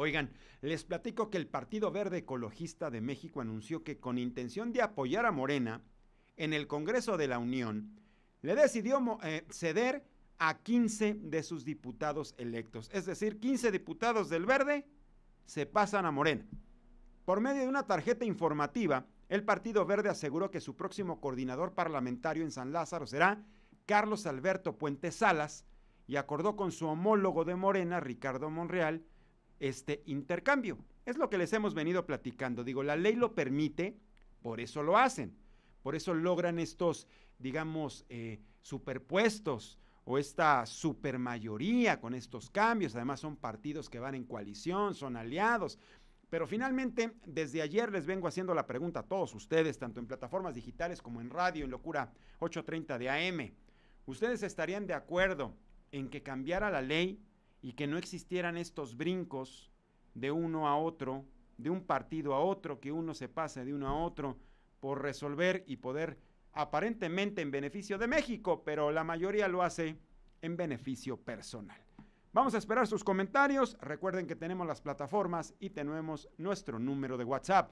Oigan, les platico que el Partido Verde Ecologista de México anunció que con intención de apoyar a Morena, en el Congreso de la Unión, le decidió eh, ceder a 15 de sus diputados electos. Es decir, 15 diputados del Verde se pasan a Morena. Por medio de una tarjeta informativa, el Partido Verde aseguró que su próximo coordinador parlamentario en San Lázaro será Carlos Alberto Puente Salas y acordó con su homólogo de Morena, Ricardo Monreal, este intercambio. Es lo que les hemos venido platicando. Digo, la ley lo permite, por eso lo hacen. Por eso logran estos, digamos, eh, superpuestos o esta supermayoría con estos cambios. Además son partidos que van en coalición, son aliados. Pero finalmente, desde ayer les vengo haciendo la pregunta a todos ustedes, tanto en plataformas digitales como en radio, en Locura 830 de AM. ¿Ustedes estarían de acuerdo en que cambiara la ley y que no existieran estos brincos de uno a otro, de un partido a otro, que uno se pase de uno a otro por resolver y poder aparentemente en beneficio de México, pero la mayoría lo hace en beneficio personal. Vamos a esperar sus comentarios. Recuerden que tenemos las plataformas y tenemos nuestro número de WhatsApp